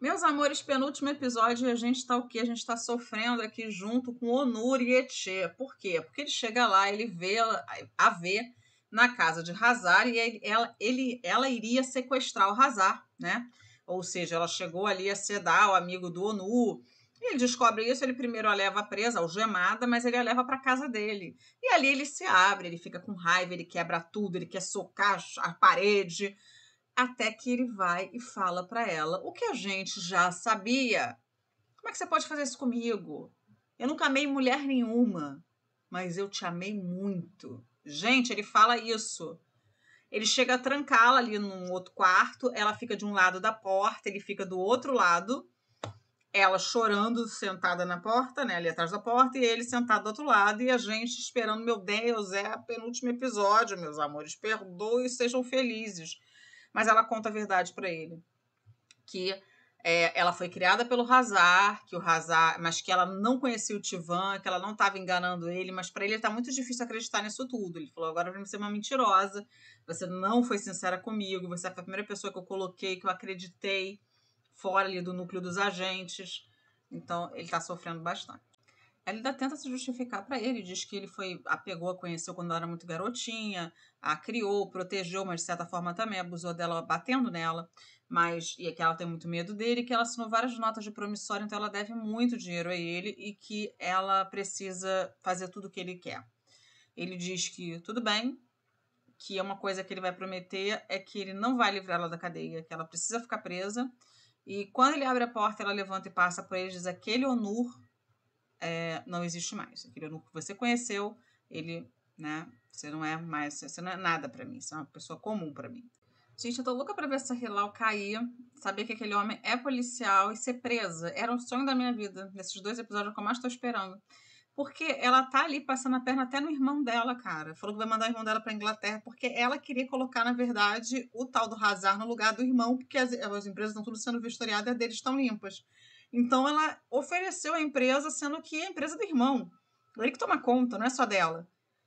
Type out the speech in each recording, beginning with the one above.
Meus amores, penúltimo episódio e a gente tá o quê? A gente tá sofrendo aqui junto com Onuri e Etche. Por quê? Porque ele chega lá, ele vê a vê na casa de Hazar e ele, ela, ele, ela iria sequestrar o Hazar, né? Ou seja, ela chegou ali a sedar o amigo do Onu. Ele descobre isso, ele primeiro a leva presa, algemada, mas ele a leva para casa dele. E ali ele se abre, ele fica com raiva, ele quebra tudo, ele quer socar a parede até que ele vai e fala para ela o que a gente já sabia. Como é que você pode fazer isso comigo? Eu nunca amei mulher nenhuma, mas eu te amei muito. Gente, ele fala isso. Ele chega a trancá-la ali num outro quarto, ela fica de um lado da porta, ele fica do outro lado, ela chorando, sentada na porta, né, ali atrás da porta, e ele sentado do outro lado, e a gente esperando, meu Deus, é penúltimo episódio, meus amores, perdoe, sejam felizes mas ela conta a verdade para ele. Que é, ela foi criada pelo Hazar, que o Hazar, mas que ela não conhecia o Tivan, que ela não estava enganando ele, mas para ele está muito difícil acreditar nisso tudo. Ele falou: agora você é uma mentirosa, você não foi sincera comigo, você foi a primeira pessoa que eu coloquei, que eu acreditei fora ali do núcleo dos agentes. Então ele está sofrendo bastante. Ela ainda tenta se justificar para ele, diz que ele foi a pegou, a conheceu quando ela era muito garotinha, a criou, protegeu, mas de certa forma também abusou dela batendo nela, mas e é que ela tem muito medo dele, que ela assinou várias notas de promissório, então ela deve muito dinheiro a ele e que ela precisa fazer tudo o que ele quer. Ele diz que tudo bem, que é uma coisa que ele vai prometer é que ele não vai livrá-la da cadeia, que ela precisa ficar presa. E quando ele abre a porta, ela levanta e passa por ele e diz: Aquele Onur é, não existe mais. Aquele eunuco que você conheceu, ele, né, você não é mais, você não é nada para mim, você é uma pessoa comum para mim. Gente, eu tô louca pra ver essa Hilal cair, saber que aquele homem é policial e ser presa. Era um sonho da minha vida. Nesses dois episódios que eu mais tô esperando. Porque ela tá ali passando a perna até no irmão dela, cara. Falou que vai mandar o irmão dela pra Inglaterra, porque ela queria colocar, na verdade, o tal do Hazard no lugar do irmão, porque as, as empresas estão tudo sendo vistoriadas e as deles estão limpas. Então ela ofereceu a empresa, sendo que é a empresa é do irmão. Ele que toma conta, não é só dela.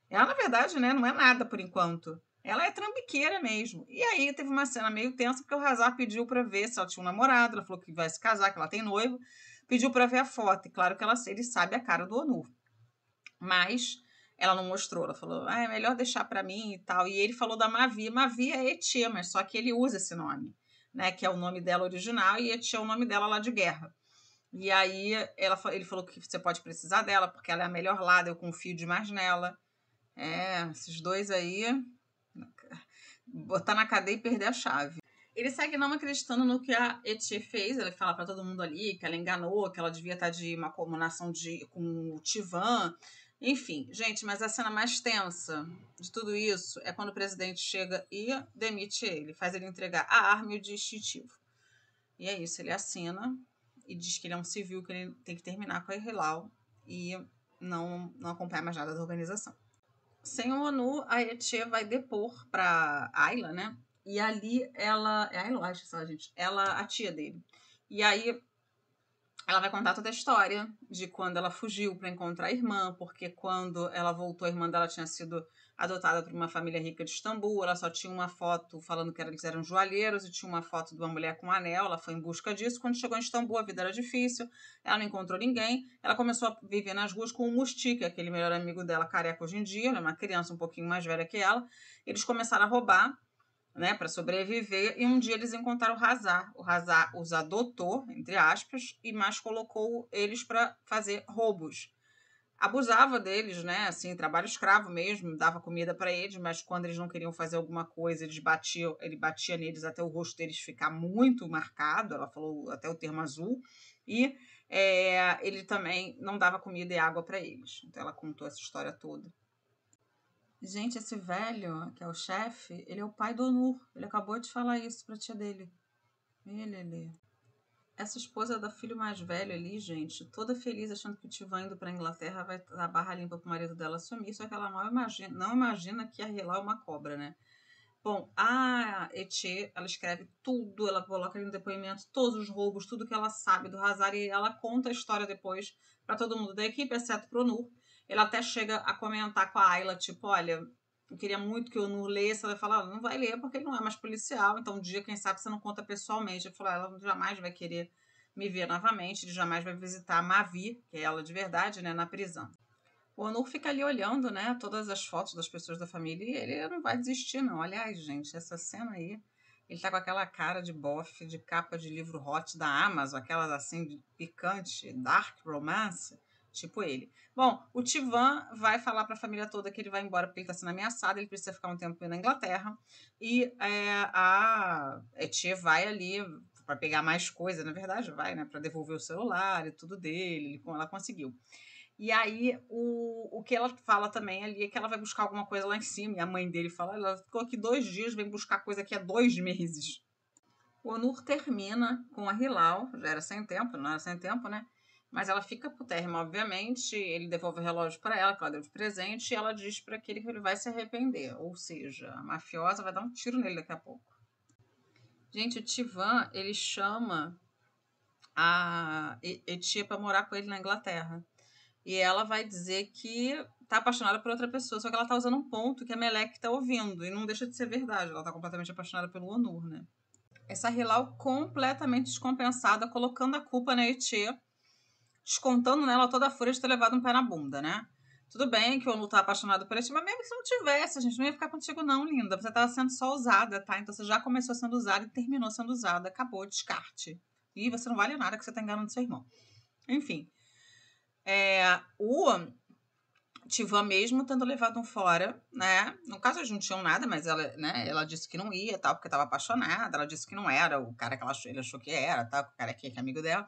Ela, na verdade, né, não é nada por enquanto. Ela é trambiqueira mesmo. E aí teve uma cena meio tensa, porque o Razar pediu para ver se ela tinha um namorado, ela falou que vai se casar, que ela tem noivo, pediu para ver a foto. E claro que ela ele sabe a cara do Onur. Mas ela não mostrou, ela falou, ah, é melhor deixar para mim e tal. E ele falou da Mavi. Mavi é Etia, mas só que ele usa esse nome, né? Que é o nome dela original, e Etia é o nome dela lá de guerra. E aí ela, ele falou que você pode precisar dela, porque ela é a melhor lada, eu confio demais nela. É, esses dois aí. Botar na cadeia e perder a chave. Ele segue não acreditando no que a Etie fez. Ele fala para todo mundo ali que ela enganou, que ela devia estar tá de uma comunação de, com o Tivan. Enfim, gente, mas a cena mais tensa de tudo isso é quando o presidente chega e demite ele, faz ele entregar a arma e o distintivo. E é isso, ele assina, e diz que ele é um civil, que ele tem que terminar com a Hilal e não, não acompanhar mais nada da organização. Sem a ONU, a Etche vai depor para Ayla, né? E ali ela. É a Ayla, acho que gente. Ela, a tia dele. E aí ela vai contar toda a história de quando ela fugiu para encontrar a irmã, porque quando ela voltou, a irmã dela tinha sido adotada por uma família rica de Istambul. Ela só tinha uma foto falando que eles eram joalheiros e tinha uma foto de uma mulher com um anel. Ela foi em busca disso. Quando chegou em Istambul, a vida era difícil. Ela não encontrou ninguém. Ela começou a viver nas ruas com o é aquele melhor amigo dela, careca hoje em dia, é uma criança um pouquinho mais velha que ela. Eles começaram a roubar. Né, para sobreviver, e um dia eles encontraram o Razar. O Razar os adotou, entre aspas, e mais colocou eles para fazer roubos abusava deles, né? Assim, trabalho escravo mesmo, dava comida para eles, mas quando eles não queriam fazer alguma coisa, eles batia, ele batia neles até o rosto deles ficar muito marcado. Ela falou até o termo azul. E é, ele também não dava comida e água para eles. Então ela contou essa história toda. Gente, esse velho, que é o chefe, ele é o pai do Onur. Ele acabou de falar isso pra tia dele. Ele, ele essa esposa da filho mais velho ali, gente, toda feliz achando que o Tivan indo pra Inglaterra vai dar barra limpa pro marido dela assumir, só que ela mal imagina, não imagina que a Relá é uma cobra, né? Bom, a Etê, ela escreve tudo, ela coloca ali no depoimento todos os roubos, tudo que ela sabe do Hazar e ela conta a história depois para todo mundo da equipe, exceto pro Nur. Ele até chega a comentar com a Ayla, tipo, olha, eu queria muito que eu não lesse. Ela falou: não vai ler porque ele não é mais policial. Então, um dia, quem sabe, você não conta pessoalmente. Eu falei: ah, ela jamais vai querer me ver novamente. Ele jamais vai visitar a Mavi, que é ela de verdade, né, na prisão. O Anur fica ali olhando, né, todas as fotos das pessoas da família e ele não vai desistir, não. Aliás, gente, essa cena aí, ele tá com aquela cara de bofe, de capa de livro hot da Amazon, aquelas assim, picante, dark romance tipo ele. Bom, o Tivan vai falar para a família toda que ele vai embora porque ele está sendo ameaçado, ele precisa ficar um tempo na Inglaterra. E é, a Etie vai ali para pegar mais coisa, na verdade, vai, né, para devolver o celular e tudo dele, ela conseguiu. E aí, o, o que ela fala também ali é que ela vai buscar alguma coisa lá em cima. E a mãe dele fala: ela ficou aqui dois dias, vem buscar coisa aqui há dois meses. O Onur termina com a Hilal, já era sem tempo, não era sem tempo, né? Mas ela fica pro térrimo, obviamente, ele devolve o relógio para ela, que ela deu de presente, e ela diz para aquele que ele vai se arrepender. Ou seja, a mafiosa vai dar um tiro nele daqui a pouco. Gente, o Tivan, ele chama a Etia para morar com ele na Inglaterra. E ela vai dizer que tá apaixonada por outra pessoa, só que ela tá usando um ponto que a Melek tá ouvindo, e não deixa de ser verdade, ela tá completamente apaixonada pelo Onur, né? Essa Hilal completamente descompensada, colocando a culpa na Etia descontando nela toda a fúria de ter levado um pé na bunda, né? Tudo bem que o Onu tá apaixonado por esse, mas mesmo que você não tivesse, a gente não ia ficar contigo, não, linda. Você tava sendo só usada, tá? Então você já começou sendo usada e terminou sendo usada. Acabou, descarte. E você não vale nada que você tá enganando seu irmão. Enfim. É, o Tivan mesmo tendo levado um fora, né? No caso, eles não tinham nada, mas ela, né, ela disse que não ia, tal, porque tava apaixonada. Ela disse que não era o cara que ela achou, ele achou que era, tal, o cara que é amigo dela.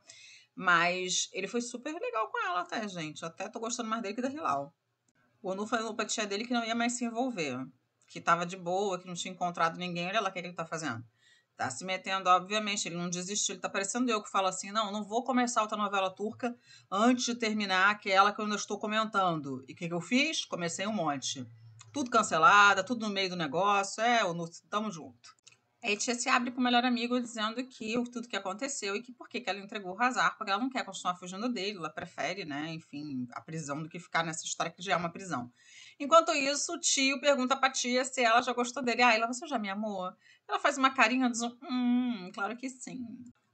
Mas ele foi super legal com ela, até, gente. até tô gostando mais dele que da Hilal. O Anu falou pra tia dele que não ia mais se envolver. Que tava de boa, que não tinha encontrado ninguém. Olha lá o que, é que ele tá fazendo. Tá se metendo, obviamente. Ele não desistiu. Ele tá parecendo eu que falo assim: não, não vou começar outra novela turca antes de terminar aquela que eu ainda estou comentando. E o que, que eu fiz? Comecei um monte. Tudo cancelada, tudo no meio do negócio. É, Anu, tamo junto. Aí tia se abre com o melhor amigo dizendo que tudo que aconteceu e que por que ela entregou o Razar, porque ela não quer continuar fugindo dele, ela prefere, né, enfim, a prisão do que ficar nessa história que já é uma prisão. Enquanto isso, o tio pergunta pra tia se ela já gostou dele. Ah, ela, você já me amou? Ela faz uma carinha, diz um, hum, claro que sim.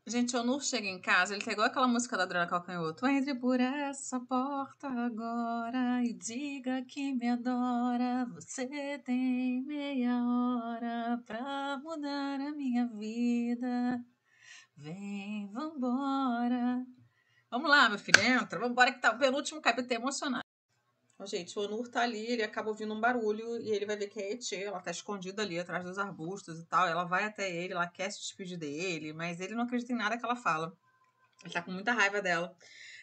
Gente, o Nur chega em casa, ele tá igual aquela música da Adriana Calcanhoto. Entre por essa porta agora e diga que me adora. Você tem meia hora pra mudar a minha vida. Vem, vambora. Vamos lá, meu filho, entra. Vambora que tá o penúltimo capítulo emocionado. Então, gente, o Anur tá ali, ele acaba ouvindo um barulho e ele vai ver que é Etê, ela tá escondida ali atrás dos arbustos e tal. Ela vai até ele, ela quer se despedir dele, mas ele não acredita em nada que ela fala. Ele tá com muita raiva dela.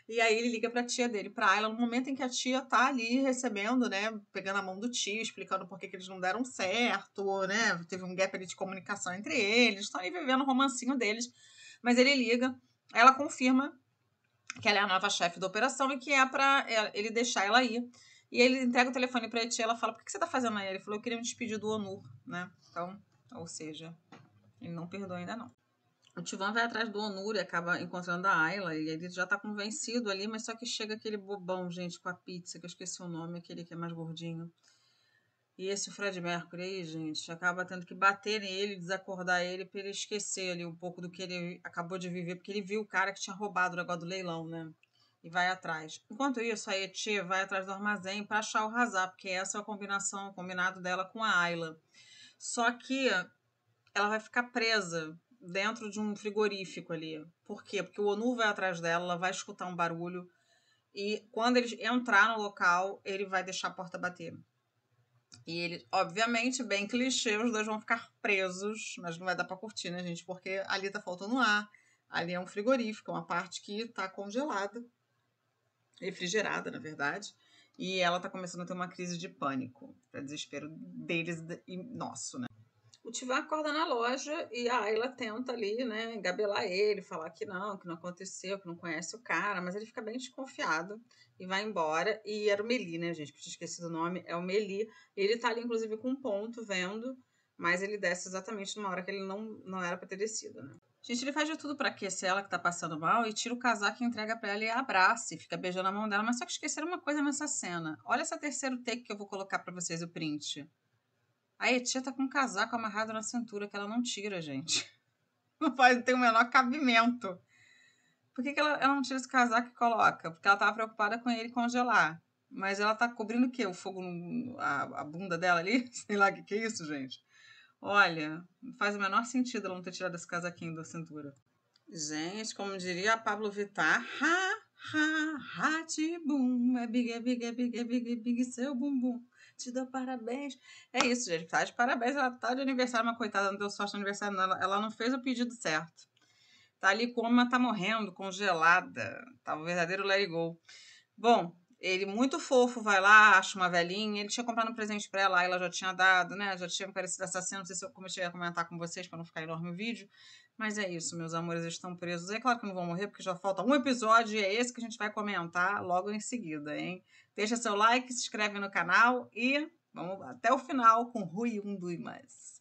E aí ele liga pra tia dele, pra ela, no momento em que a tia tá ali recebendo, né? Pegando a mão do tio, explicando por que, que eles não deram certo, né? Teve um gap ali de comunicação entre eles, estão ali vivendo o romancinho deles. Mas ele liga, ela confirma que ela é a nova chefe da operação e que é para é, ele deixar ela ir e ele entrega o telefone pra tia, ela fala, por que você tá fazendo aí? Ele falou, eu queria me despedir do Onur, né? Então, ou seja, ele não perdoa ainda não. O Tivan vai atrás do Onur e acaba encontrando a Ayla, e ele já tá convencido ali, mas só que chega aquele bobão, gente, com a pizza, que eu esqueci o nome, aquele que é mais gordinho. E esse Fred Mercury aí, gente, acaba tendo que bater nele, desacordar ele, pra ele esquecer ali um pouco do que ele acabou de viver, porque ele viu o cara que tinha roubado o negócio do leilão, né? e vai atrás. Enquanto isso, a Eti vai atrás do armazém para achar o Hazar, porque essa é a combinação, o combinado dela com a Ayla. Só que ela vai ficar presa dentro de um frigorífico ali. Por quê? Porque o Onu vai atrás dela, ela vai escutar um barulho e quando ele entrar no local, ele vai deixar a porta bater. E ele, obviamente, bem clichê, os dois vão ficar presos, mas não vai dar para curtir, né, gente? Porque ali tá faltando ar, ali é um frigorífico, é uma parte que tá congelada refrigerada, na verdade. E ela tá começando a ter uma crise de pânico, para desespero deles e nosso, né? O Tivan acorda na loja e a ah, Ayla tenta ali, né, engabelar ele, falar que não, que não aconteceu, que não conhece o cara, mas ele fica bem desconfiado e vai embora. E era o Meli, né, gente, que eu tinha esquecido o nome, é o Meli. Ele tá ali, inclusive, com um ponto, vendo, mas ele desce exatamente numa hora que ele não, não era pra ter descido, né. Gente, ele faz de tudo para aquecer ela que tá passando mal e tira o casaco e entrega para ela e abraça e fica beijando a mão dela. Mas só que esqueceram uma coisa nessa cena. Olha essa terceiro take que eu vou colocar para vocês o print. A Etia tá com um casaco amarrado na cintura que ela não tira, gente. Não faz, não tem o menor cabimento. Por que, que ela, ela não tira esse casaco e coloca? Porque ela tava preocupada com ele congelar. Mas ela tá cobrindo o quê? O fogo no, a, a bunda dela ali? Sei lá o que, que é isso, gente. Olha, não faz o menor sentido ela não ter tirado esse casaquinho da cintura. Gente, como diria a Pablo Vittar, ha, ha, ha, tibum, é big, é big, é big, é big, é big, seu bumbum. Te dou parabéns. É isso, gente. Tá de parabéns. Ela tá de aniversário, mas coitada, não deu sorte no aniversário, não. Ela, ela não fez o pedido certo. Tá ali como uma tá morrendo, congelada. Tá o verdadeiro let it go. Bom, ele, muito fofo, vai lá, acha uma velhinha. Ele tinha comprado um presente pra ela, ela já tinha dado, né? Já tinha aparecido essa assassino. Não sei se eu comecei a comentar com vocês para não ficar enorme o vídeo. Mas é isso, meus amores, eles estão presos. É claro que não vão morrer, porque já falta um episódio e é esse que a gente vai comentar logo em seguida, hein? Deixa seu like, se inscreve no canal e vamos até o final com Rui Unduimas.